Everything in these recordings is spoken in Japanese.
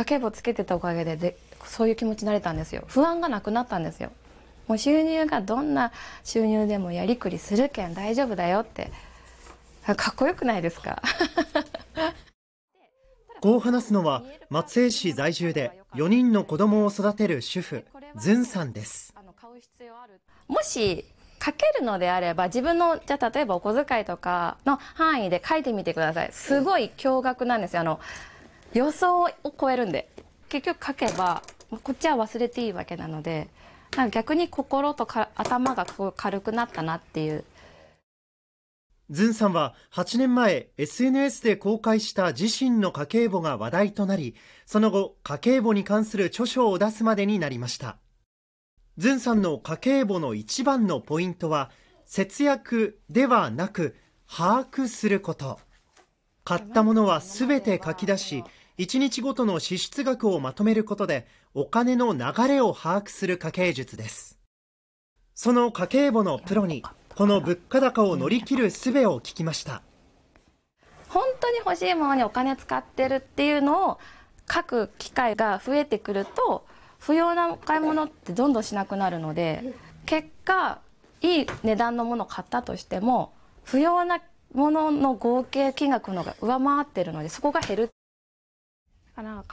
家計簿つけてたおかげででそういう気持ちになれたんですよ不安がなくなったんですよもう収入がどんな収入でもやりくりするけん大丈夫だよってかっこよくないですか こう話すのは松江市在住で4人の子供を育てる主婦ずんさんですもしかけるのであれば自分のじゃ例えばお小遣いとかの範囲で書いてみてくださいすごい驚愕なんですよあの予想を超えるんで結局書けばこっちは忘れていいわけなのでなんか逆に心とか頭が軽くなったなっていうズンさんは8年前 SNS で公開した自身の家計簿が話題となりその後家計簿に関する著書を出すまでになりましたズンさんの家計簿の一番のポイントは節約ではなく把握すること買ったものはすべて書き出し1日ごとの支出額をまとめることでお金の流れを把握する家計術ですその家計簿のプロにこの物価高を乗り切る術を聞きました本当に欲しいものにお金使ってるっていうのを書く機会が増えてくると不要な買い物ってどんどんしなくなるので結果いい値段のものを買ったとしても不要なものの合計金額のが上回ってるのでそこが減る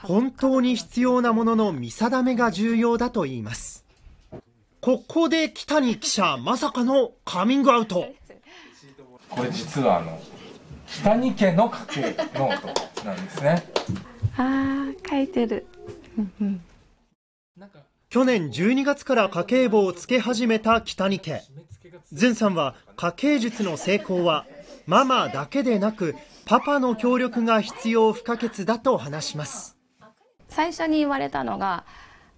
本当に必要なものの見定めが重要だと言います。ここで北に記者、まさかのカミングアウト。これ実はあの北に家の家系ノートなんですね。ああ、書いてる。去年12月から家計簿をつけ始めた北に家。前さんは家計術の成功はママだけでなくパパの協力が必要不可欠だと話します最初に言われたのが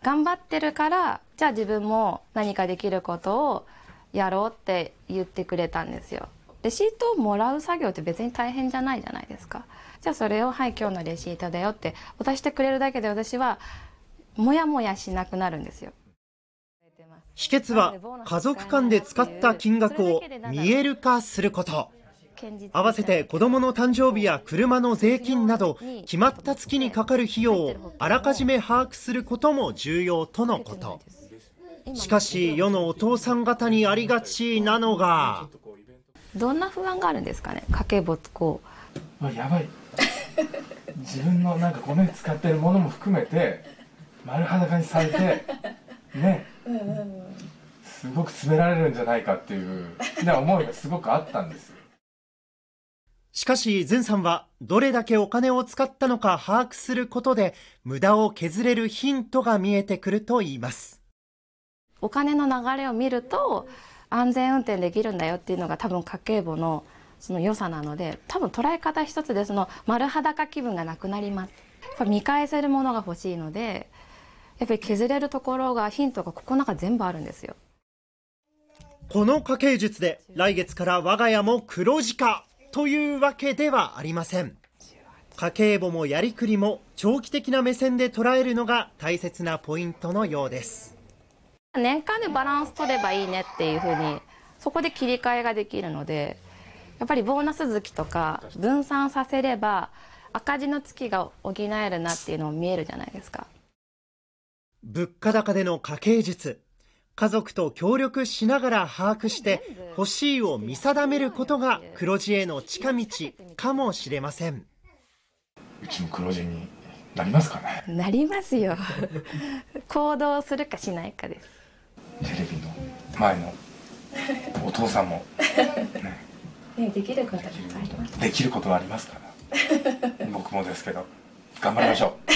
頑張ってるからじゃあ自分も何かできることをやろうって言ってくれたんですよレシートをもらう作業って別に大変じゃないじゃないですかじゃあそれを「はい今日のレシートだよ」って渡してくれるだけで私はもやもやしなくなるんですよ秘訣は家族間で使った金額を見える化すること合わせて子どもの誕生日や車の税金など決まった月にかかる費用をあらかじめ把握することも重要とのことしかし世のお父さん方にありがちなのがどんな不安があるんですかね家計簿こうあやばい自分のなんか米使ってるものも含めて丸裸にされてね、すごく詰められるんじゃないかっていう、思いがすごくあったんですよしかし、ズンさんは、どれだけお金を使ったのか把握することで、無駄を削れるヒントが見えてくると言います。お金の流れを見ると、安全運転できるんだよっていうのが多分家計簿のその良さなので、多分捉え方一つでその丸裸気分がなくなります。やっぱ見返せるものが欲しいので、やっぱり削れるところがヒントがここの中全部あるんですよ。この家計術で来月から我が家も黒字化。というわけではありません家計簿もやりくりも長期的な目線で捉えるのが大切なポイントのようです年間でバランス取ればいいねっていうふうにそこで切り替えができるのでやっぱりボーナス月とか分散させれば赤字の月が補えるなっていうのも見えるじゃないですか物価高での家計術家族と協力しながら把握して欲しいを見定めることが黒字への近道かもしれませんうちも黒字になりますかねなりますよ行動するかしないかですテレビの前のお父さんも、ねね、できることありますできることはありますから僕もですけど頑張りましょう